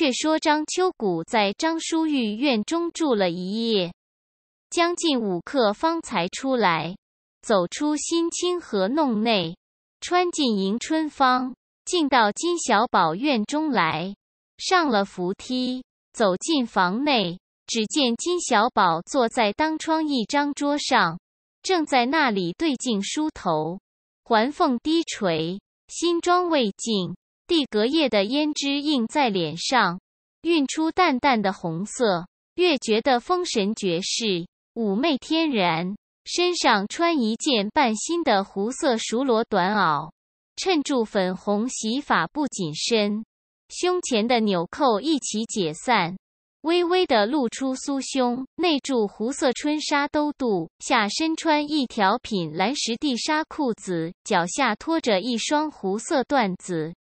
却说张秋谷在张书玉院中住了一夜，将近五刻方才出来，走出新清河弄内，穿进迎春坊，进到金小宝院中来，上了扶梯，走进房内，只见金小宝坐在当窗一张桌上，正在那里对镜梳头，环凤低垂，新妆未尽。地隔夜的胭脂印在脸上，晕出淡淡的红色。越觉得风神绝世，妩媚天然。身上穿一件半新的湖色熟罗短袄，衬住粉红洗发不紧身。胸前的纽扣一起解散，微微的露出酥胸。内住湖色春纱兜肚，下身穿一条品蓝石地纱裤子，脚下拖着一双湖色缎子。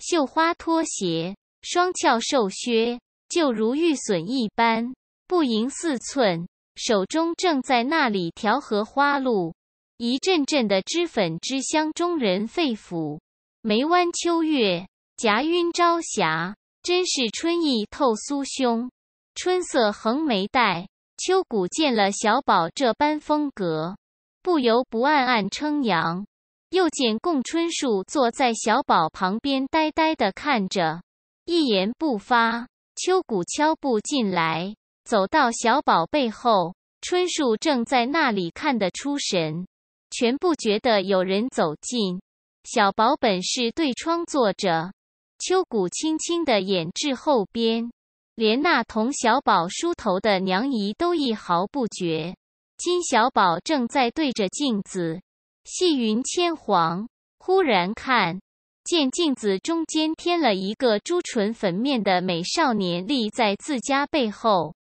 绣花拖鞋，双翘瘦靴，就如玉笋一般，不盈四寸。手中正在那里调和花露，一阵阵的脂粉之香中人肺腑。眉弯秋月，颊晕朝霞，真是春意透酥胸，春色横眉黛。秋谷见了小宝这般风格，不由不暗暗称扬。又见贡春树坐在小宝旁边，呆呆的看着，一言不发。秋谷敲步进来，走到小宝背后，春树正在那里看得出神，全不觉得有人走近。小宝本是对窗坐着，秋谷轻轻的掩至后边，连那同小宝梳头的娘姨都一毫不觉。金小宝正在对着镜子。细云千黄，忽然看见镜子中间添了一个朱唇粉面的美少年，立在自家背后，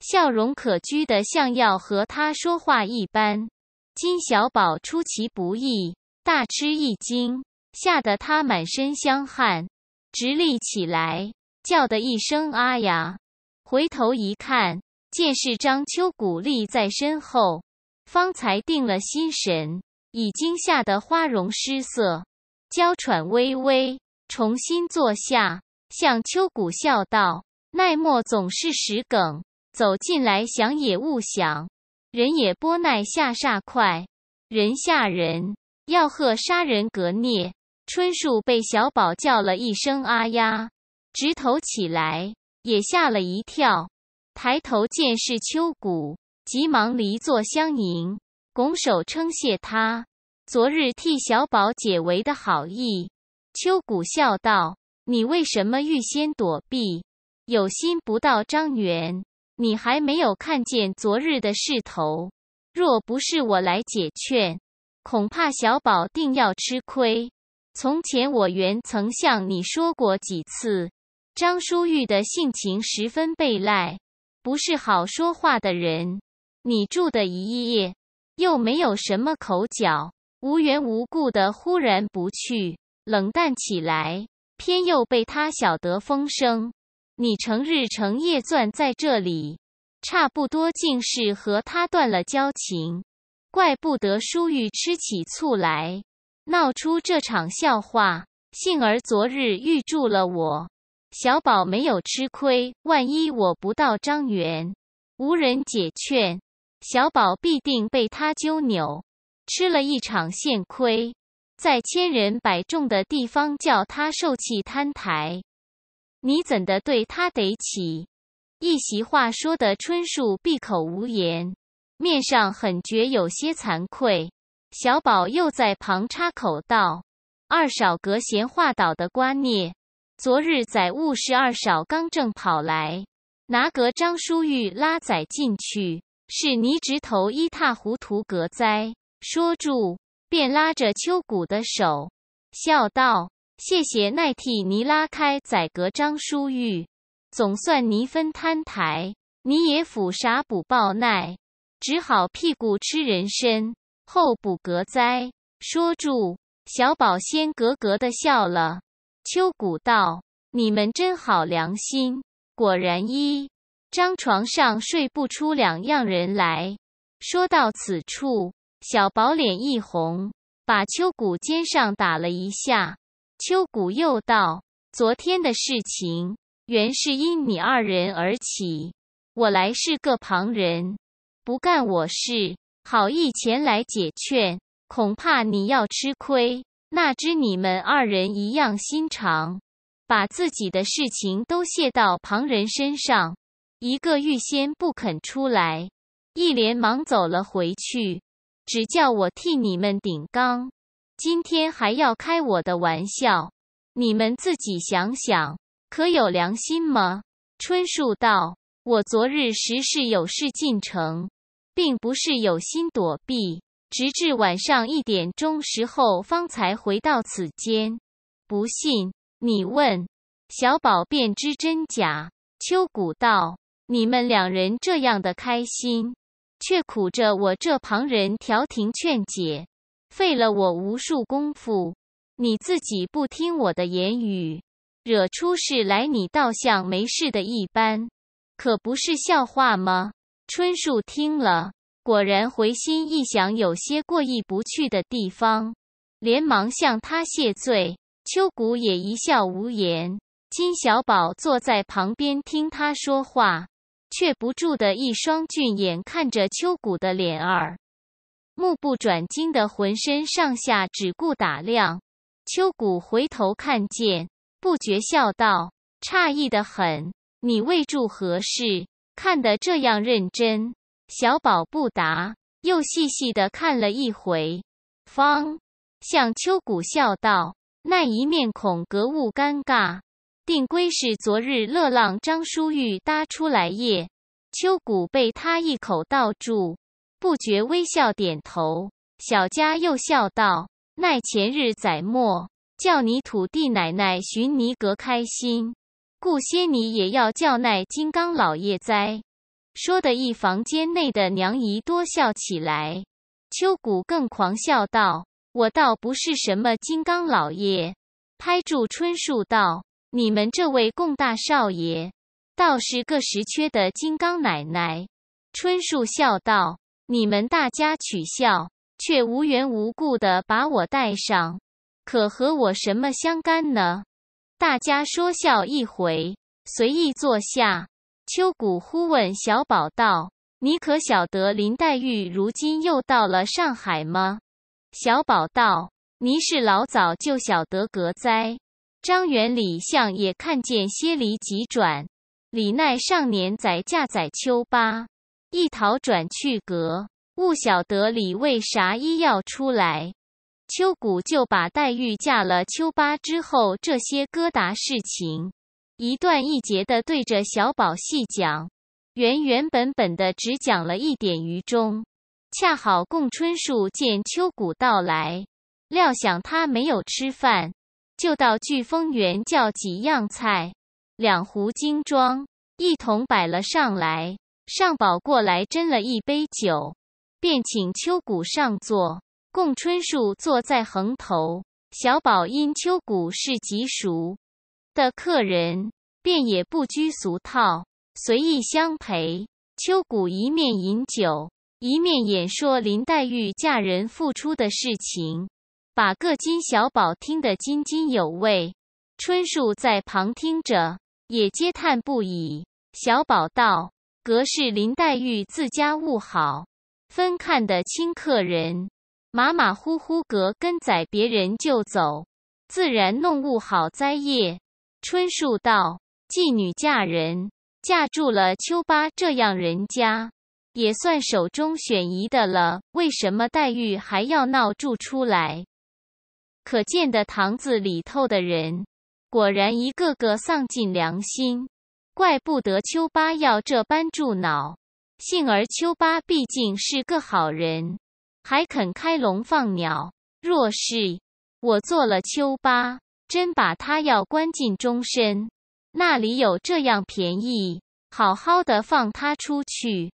笑容可掬的，像要和他说话一般。金小宝出其不意，大吃一惊，吓得他满身香汗，直立起来，叫的一声“啊呀”，回头一看，见是张秋谷立在身后，方才定了心神。已经吓得花容失色，娇喘微微，重新坐下，向秋谷笑道：“奈莫总是使梗，走进来想也勿想，人也波奈下煞快，人吓人，要喝杀人格孽。”春树被小宝叫了一声“啊呀”，直头起来，也吓了一跳，抬头见是秋谷，急忙离座相迎。拱手称谢他昨日替小宝解围的好意，秋谷笑道：“你为什么预先躲避？有心不到张园，你还没有看见昨日的势头。若不是我来解劝，恐怕小宝定要吃亏。从前我原曾向你说过几次，张书玉的性情十分被赖，不是好说话的人。你住的一夜。”又没有什么口角，无缘无故的忽然不去，冷淡起来，偏又被他晓得风声。你成日成夜钻在这里，差不多竟是和他断了交情，怪不得舒玉吃起醋来，闹出这场笑话。幸而昨日预住了我，小宝没有吃亏。万一我不到张园，无人解劝。小宝必定被他揪扭，吃了一场现亏，在千人百众的地方叫他受气摊台，你怎的对他得起？一席话说的春树闭口无言，面上很觉有些惭愧。小宝又在旁插口道：“二少阁闲话倒的瓜孽，昨日载物是二少刚正跑来，拿个张书玉拉载进去。”是泥直头一塌糊涂，格灾说住，便拉着秋谷的手，笑道：“谢谢奈替尼拉开宰格张书玉，总算尼分摊台，你也府啥补报奈，只好屁股吃人参后补格灾。”说住，小宝先格格的笑了。秋谷道：“你们真好良心，果然一。”张床上睡不出两样人来。说到此处，小宝脸一红，把秋谷肩上打了一下。秋谷又道：“昨天的事情原是因你二人而起，我来是个旁人，不干我事，好意前来解劝，恐怕你要吃亏。那知你们二人一样心肠，把自己的事情都卸到旁人身上。”一个预先不肯出来，一连忙走了回去，只叫我替你们顶缸。今天还要开我的玩笑，你们自己想想，可有良心吗？春树道：“我昨日实是有事进城，并不是有心躲避。直至晚上一点钟时候，方才回到此间。不信你问小宝，便知真假。”秋谷道。你们两人这样的开心，却苦着我这旁人调停劝解，费了我无数功夫。你自己不听我的言语，惹出事来，你倒像没事的一般，可不是笑话吗？春树听了，果然回心一想，有些过意不去的地方，连忙向他谢罪。秋谷也一笑无言。金小宝坐在旁边听他说话。却不住的一双俊眼看着秋谷的脸儿，目不转睛的，浑身上下只顾打量。秋谷回头看见，不觉笑道：“诧异的很，你为住何事看得这样认真？”小宝不答，又细细的看了一回，方向秋谷笑道：“那一面孔格物尴尬。”定归是昨日乐浪张书玉搭出来夜，秋谷被他一口道住，不觉微笑点头。小佳又笑道：“奈前日载墨叫你土地奶奶寻尼格开心，故些你也要叫奈金刚老爷哉。”说的一房间内的娘姨多笑起来，秋谷更狂笑道：“我倒不是什么金刚老爷。”拍住春树道。你们这位贡大少爷，倒是个实缺的金刚奶奶。春树笑道：“你们大家取笑，却无缘无故的把我带上，可和我什么相干呢？”大家说笑一回，随意坐下。秋谷忽问小宝道：“你可晓得林黛玉如今又到了上海吗？”小宝道：“你是老早就晓得格哉。”张元礼、相也看见薛离急转，李奈上年载嫁在秋八，一逃转去阁，勿晓得李为啥一要出来。秋谷就把黛玉嫁了秋八之后这些疙瘩事情，一段一节的对着小宝细讲，原原本本的只讲了一点于中。恰好贡春树见秋谷到来，料想他没有吃饭。就到聚丰园叫几样菜，两壶精装，一同摆了上来。上宝过来斟了一杯酒，便请秋谷上座，供春树坐在横头。小宝因秋谷是极熟的客人，便也不拘俗套，随意相陪。秋谷一面饮酒，一面演说林黛玉嫁人复出的事情。把个金小宝听得津津有味，春树在旁听着也嗟叹不已。小宝道：“隔是林黛玉自家物好，分看得清客人，马马虎虎。哥跟载别人就走，自然弄物好灾业。”春树道：“妓女嫁人，嫁住了秋八这样人家，也算手中选一的了。为什么黛玉还要闹住出来？”可见的堂子里头的人，果然一个个丧尽良心，怪不得秋八要这般助脑。幸而秋八毕竟是个好人，还肯开笼放鸟。若是我做了秋八，真把他要关进终身，那里有这样便宜？好好的放他出去。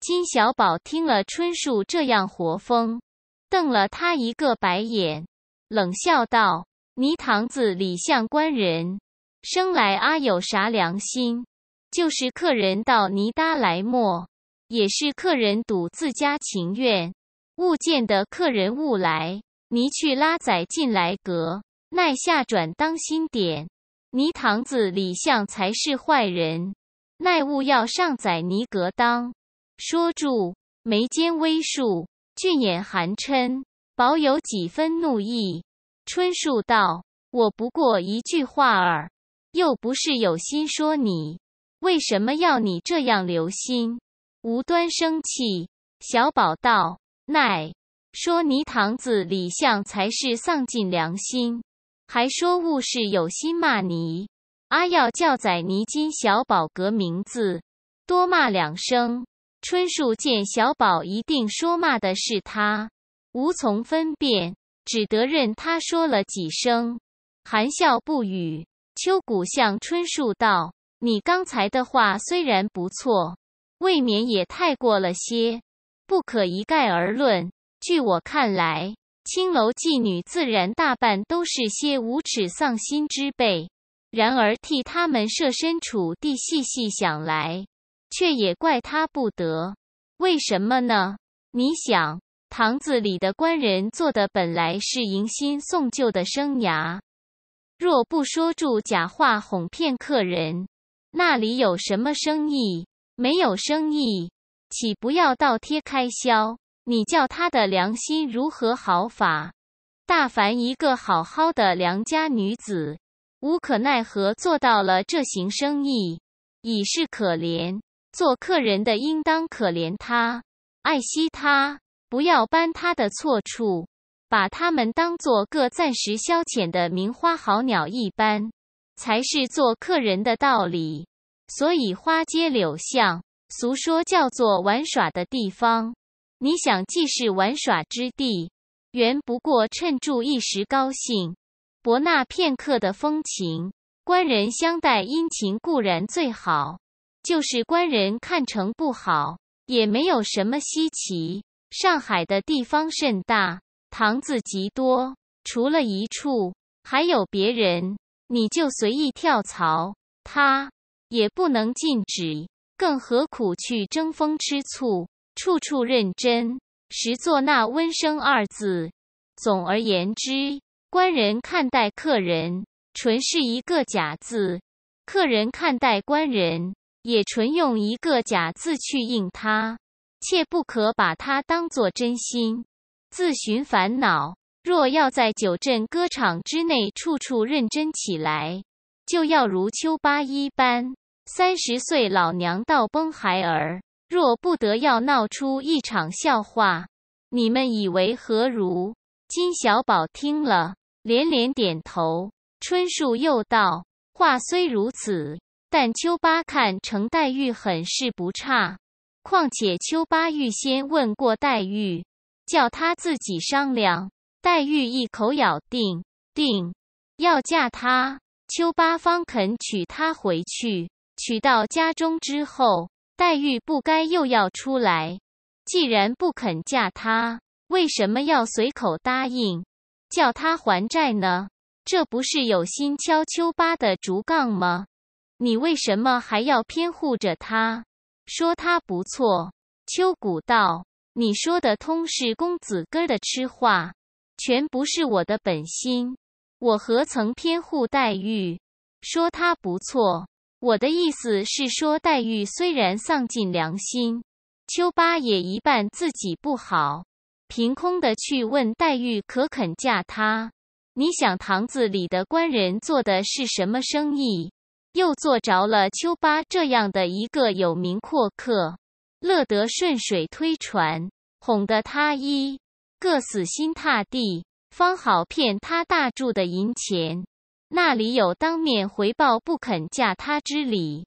金小宝听了春树这样活风，瞪了他一个白眼。冷笑道：“泥塘子里相官人，生来阿有啥良心？就是客人到泥搭来没，也是客人赌自家情愿。物见的客人勿来，泥去拉载进来阁，奈下转当心点。泥塘子里相才是坏人，奈勿要上载泥阁当。说住，眉间微竖，俊眼含嗔。”保有几分怒意，春树道：“我不过一句话儿，又不是有心说你，为什么要你这样留心，无端生气？”小宝道：“奈说泥塘子里相才是丧尽良心，还说兀是有心骂你。阿耀叫宰泥金小宝革名字，多骂两声。”春树见小宝一定说骂的是他。无从分辨，只得任他说了几声，含笑不语。秋谷向春树道：“你刚才的话虽然不错，未免也太过了些，不可一概而论。据我看来，青楼妓女自然大半都是些无耻丧心之辈。然而替他们设身处地细细想来，却也怪他不得。为什么呢？你想。”堂子里的官人做的本来是迎新送旧的生涯，若不说住假话哄骗客人，那里有什么生意？没有生意，岂不要倒贴开销？你叫他的良心如何好法？大凡一个好好的良家女子，无可奈何做到了这行生意，已是可怜。做客人的应当可怜他，爱惜他。不要搬他的错处，把他们当做个暂时消遣的名花好鸟一般，才是做客人的道理。所以花街柳巷，俗说叫做玩耍的地方。你想，既是玩耍之地，原不过趁住一时高兴，博那片刻的风情。官人相待殷勤固然最好，就是官人看成不好，也没有什么稀奇。上海的地方甚大，堂子极多，除了一处，还有别人，你就随意跳槽，他也不能禁止，更何苦去争风吃醋？处处认真，实做那温生二字。总而言之，官人看待客人，纯是一个假字；客人看待官人，也纯用一个假字去应他。切不可把它当做真心，自寻烦恼。若要在九镇歌场之内处处认真起来，就要如秋八一般，三十岁老娘倒崩孩儿，若不得要闹出一场笑话，你们以为何如？金小宝听了连连点头。春树又道：“话虽如此，但秋八看程黛玉很是不差。”况且秋八预先问过黛玉，叫他自己商量。黛玉一口咬定，定要嫁他，秋八方肯娶她回去。娶到家中之后，黛玉不该又要出来。既然不肯嫁他，为什么要随口答应，叫他还债呢？这不是有心敲秋八的竹杠吗？你为什么还要偏护着他？说他不错，秋谷道：“你说的通是公子哥儿的痴话，全不是我的本心。我何曾偏护黛玉？说他不错，我的意思是说黛玉虽然丧尽良心，秋八也一半自己不好，凭空的去问黛玉可肯嫁他。你想堂子里的官人做的是什么生意？”又坐着了秋八这样的一个有名阔客，乐得顺水推船，哄得他一个死心塌地，方好骗他大住的银钱。那里有当面回报不肯嫁他之理？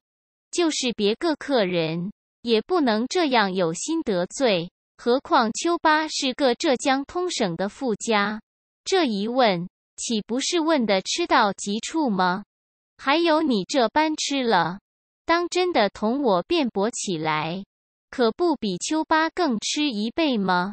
就是别个客人也不能这样有心得罪，何况秋八是个浙江通省的富家？这一问，岂不是问的吃到极处吗？还有你这般吃了，当真的同我辩驳起来，可不比秋八更吃一倍吗？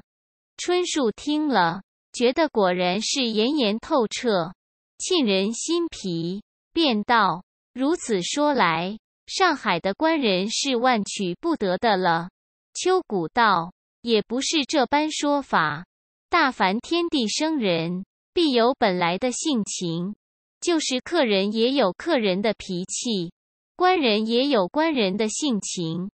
春树听了，觉得果然是言言透彻，沁人心脾，便道：“如此说来，上海的官人是万取不得的了。”秋谷道：“也不是这般说法，大凡天地生人，必有本来的性情。”就是客人也有客人的脾气，官人也有官人的性情。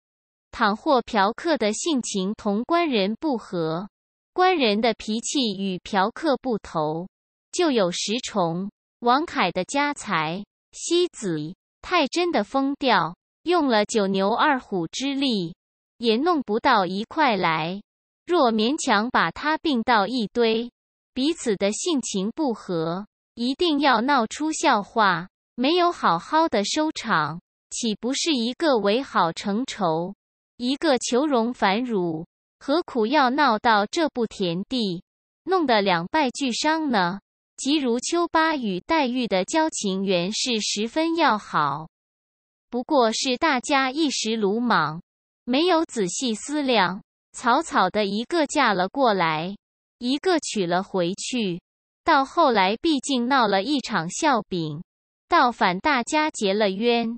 倘或嫖客的性情同官人不和，官人的脾气与嫖客不投，就有十重。王凯的家财、西子、太真的疯掉，用了九牛二虎之力，也弄不到一块来。若勉强把他并到一堆，彼此的性情不合。一定要闹出笑话，没有好好的收场，岂不是一个为好成仇，一个求荣反辱？何苦要闹到这步田地，弄得两败俱伤呢？即如秋八与黛玉的交情原是十分要好，不过是大家一时鲁莽，没有仔细思量，草草的一个嫁了过来，一个娶了回去。到后来，毕竟闹了一场笑柄，倒反大家结了冤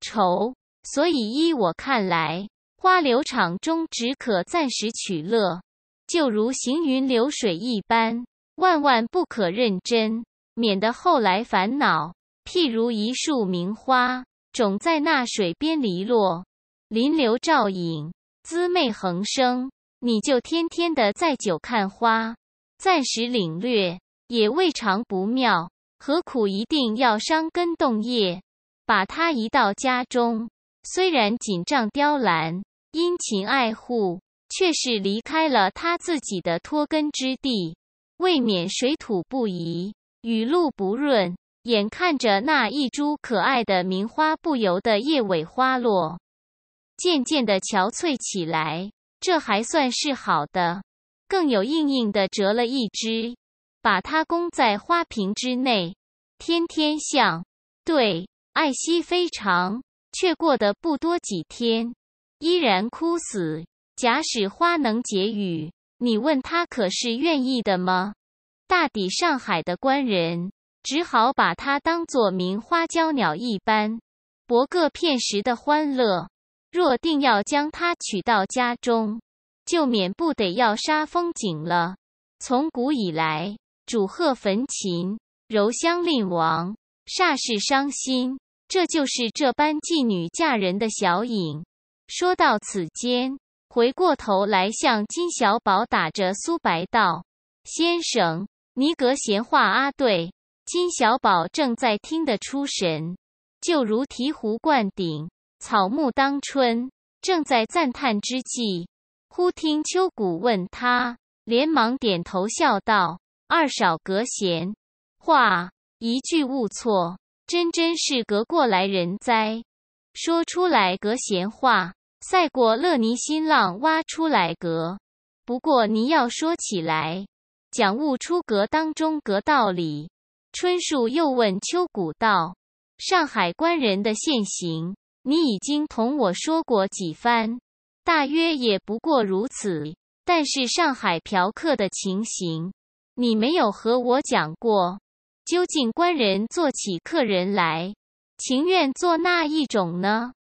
仇。所以依我看来，花柳场中只可暂时取乐，就如行云流水一般，万万不可认真，免得后来烦恼。譬如一树名花，种在那水边篱落，临流照影，滋味横生。你就天天的在酒看花，暂时领略。也未尝不妙，何苦一定要伤根动叶？把它移到家中，虽然锦帐雕栏，殷勤爱护，却是离开了他自己的托根之地，未免水土不宜，雨露不润。眼看着那一株可爱的名花，不由得叶尾花落，渐渐的憔悴起来。这还算是好的，更有硬硬的折了一枝。把它供在花瓶之内，天天向对，爱惜非常，却过得不多几天，依然枯死。假使花能解语，你问他可是愿意的吗？大抵上海的官人，只好把它当做名花娇鸟一般，博个片时的欢乐。若定要将它娶到家中，就免不得要煞风景了。从古以来，主鹤焚琴，柔香令王煞是伤心。这就是这般妓女嫁人的小影。说到此间，回过头来向金小宝打着苏白道：“先生，尼格闲话阿对。”金小宝正在听得出神，就如醍醐灌顶，草木当春。正在赞叹之际，忽听秋谷问他，连忙点头笑道。二少格闲话一句误错，真真是格过来人哉。说出来格闲话，赛过乐尼新浪挖出来格。不过你要说起来，讲悟出格当中格道理。春树又问秋谷道：“上海官人的现行，你已经同我说过几番，大约也不过如此。但是上海嫖客的情形。”你没有和我讲过，究竟官人做起客人来，情愿做那一种呢？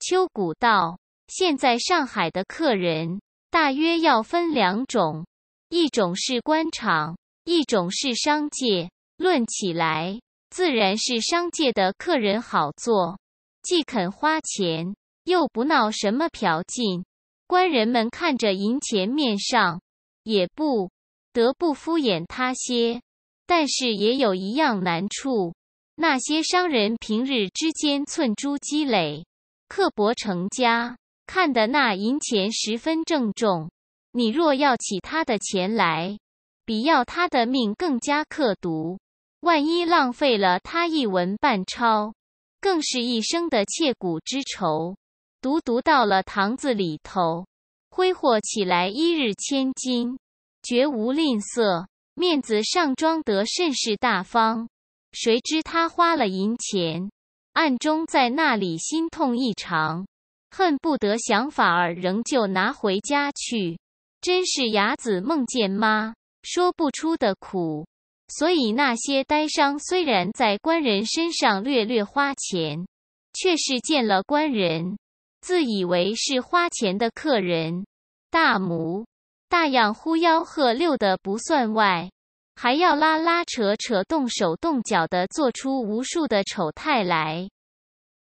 秋谷道：现在上海的客人大约要分两种，一种是官场，一种是商界。论起来，自然是商界的客人好做，既肯花钱，又不闹什么嫖妓。官人们看着银钱面上，也不。得不敷衍他些，但是也有一样难处。那些商人平日之间寸珠积累，刻薄成家，看的那银钱十分郑重。你若要起他的钱来，比要他的命更加刻毒。万一浪费了他一文半钞，更是一生的切骨之仇。独独到了堂子里头，挥霍起来一日千金。绝无吝啬，面子上装得甚是大方。谁知他花了银钱，暗中在那里心痛异常，恨不得想法儿仍旧拿回家去。真是雅子梦见妈，说不出的苦。所以那些呆商虽然在官人身上略略花钱，却是见了官人，自以为是花钱的客人，大母。大样呼吆喝六的不算外，还要拉拉扯扯、动手动脚的，做出无数的丑态来，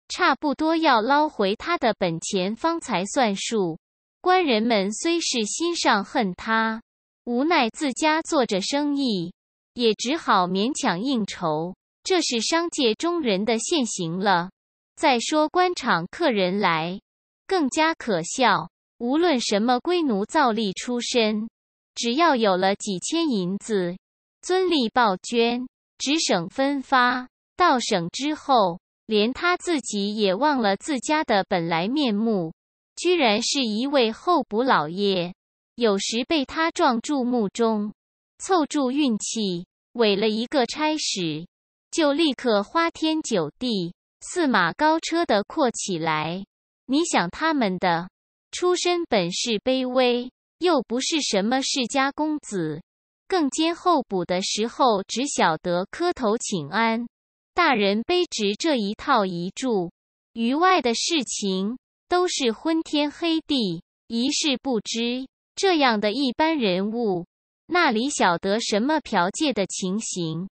差不多要捞回他的本钱方才算数。官人们虽是心上恨他，无奈自家做着生意，也只好勉强应酬。这是商界中人的现形了。再说官场客人来，更加可笑。无论什么龟奴造隶出身，只要有了几千银子，尊力报捐，直省分发到省之后，连他自己也忘了自家的本来面目，居然是一位候补老爷。有时被他撞注目中，凑住运气，委了一个差使，就立刻花天酒地、四马高车的阔起来。你想他们的？出身本是卑微，又不是什么世家公子，更兼候补的时候只晓得磕头请安，大人卑职这一套一住，余外的事情都是昏天黑地，一事不知。这样的一般人物，那里晓得什么嫖窃的情形？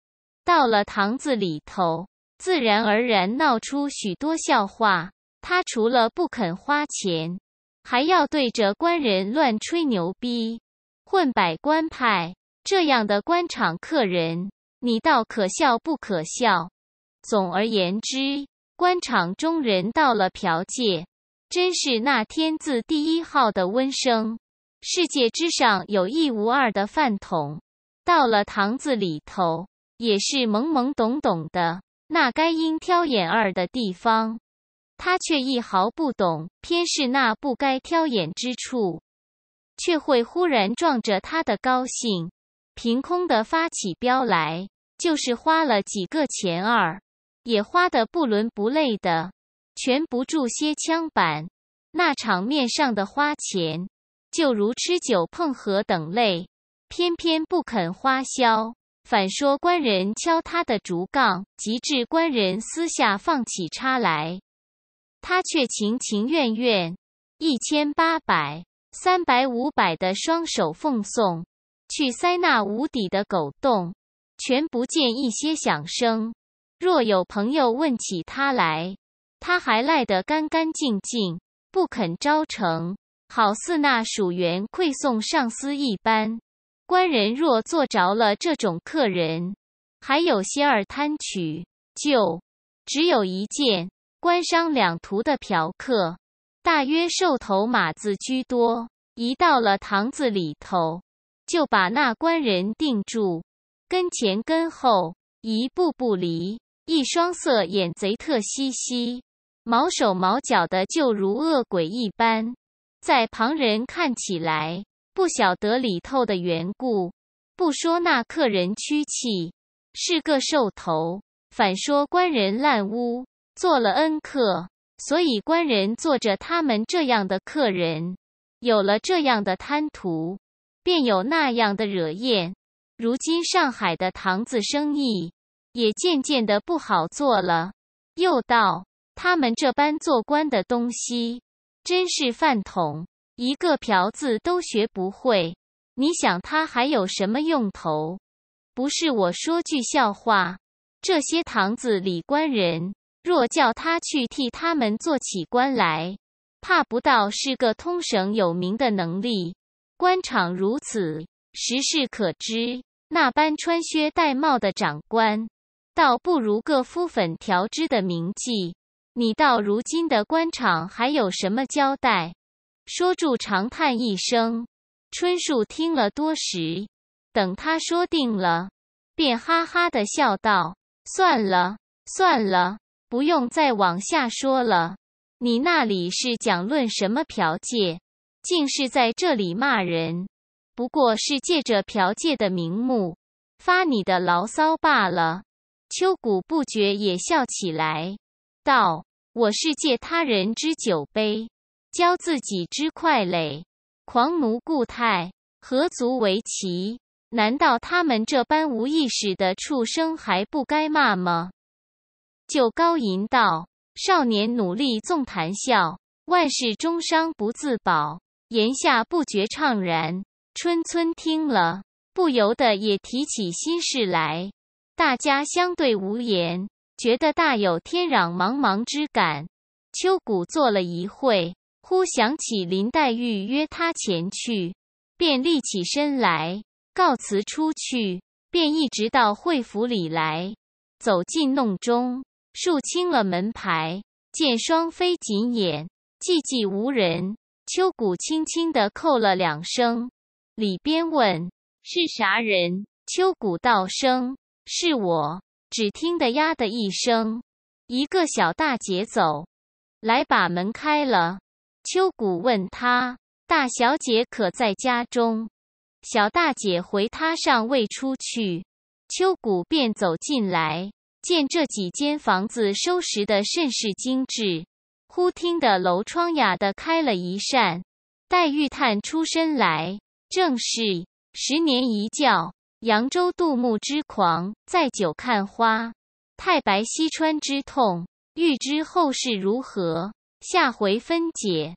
到了堂子里头，自然而然闹出许多笑话。他除了不肯花钱。还要对着官人乱吹牛逼，混百官派这样的官场客人，你倒可笑不可笑？总而言之，官场中人到了嫖界，真是那天字第一号的温生，世界之上有一无二的饭桶。到了堂子里头，也是懵懵懂懂的那该应挑眼儿的地方。他却一毫不懂，偏是那不该挑眼之处，却会忽然撞着他的高兴，凭空的发起飙来。就是花了几个钱儿，也花的不伦不类的，全不住些枪板。那场面上的花钱，就如吃酒碰合等类，偏偏不肯花销，反说官人敲他的竹杠。及至官人私下放起叉来。他却情情愿愿，一千八百、三百五百的双手奉送，去塞那无底的狗洞，全不见一些响声。若有朋友问起他来，他还赖得干干净净，不肯招承，好似那属员馈送上司一般。官人若做着了这种客人，还有些二贪取就，只有一件。官商两途的嫖客，大约兽头马子居多。一到了堂子里头，就把那官人定住，跟前跟后，一步不离。一双色眼贼特兮兮，毛手毛脚的，就如恶鬼一般。在旁人看起来，不晓得里头的缘故。不说那客人屈气是个兽头，反说官人烂屋。做了恩客，所以官人做着他们这样的客人，有了这样的贪图，便有那样的惹厌。如今上海的堂子生意也渐渐的不好做了。又道他们这般做官的东西，真是饭桶，一个嫖子都学不会。你想他还有什么用头？不是我说句笑话，这些堂子里官人。若叫他去替他们做起官来，怕不到是个通省有名的能力。官场如此，时事可知。那般穿靴戴帽的长官，倒不如个敷粉调脂的名妓。你到如今的官场还有什么交代？说住，长叹一声。春树听了多时，等他说定了，便哈哈的笑道：“算了，算了。”不用再往下说了，你那里是讲论什么嫖窃，竟是在这里骂人。不过，是借着嫖窃的名目发你的牢骚罢了。秋谷不觉也笑起来，道：“我是借他人之酒杯，浇自己之快垒。狂奴固态，何足为奇？难道他们这般无意识的畜生还不该骂吗？”就高吟道：“少年努力纵谈笑，万事终伤不自保。”言下不觉怅然。春村听了，不由得也提起心事来。大家相对无言，觉得大有天壤茫茫之感。秋谷坐了一会，忽想起林黛玉约他前去，便立起身来告辞出去，便一直到会府里来，走进弄中。树清了门牌，见双飞紧掩，寂寂无人。秋谷轻轻地叩了两声，里边问：“是啥人？”秋谷道声：“是我。”只听得“呀”的一声，一个小大姐走来，把门开了。秋谷问她：“大小姐可在家中？”小大姐回她：“尚未出去。”秋谷便走进来。见这几间房子收拾的甚是精致，忽听得楼窗雅的开了一扇，黛玉探出身来，正是十年一觉扬州杜牧之狂，在酒看花，太白西川之痛。欲知后事如何，下回分解。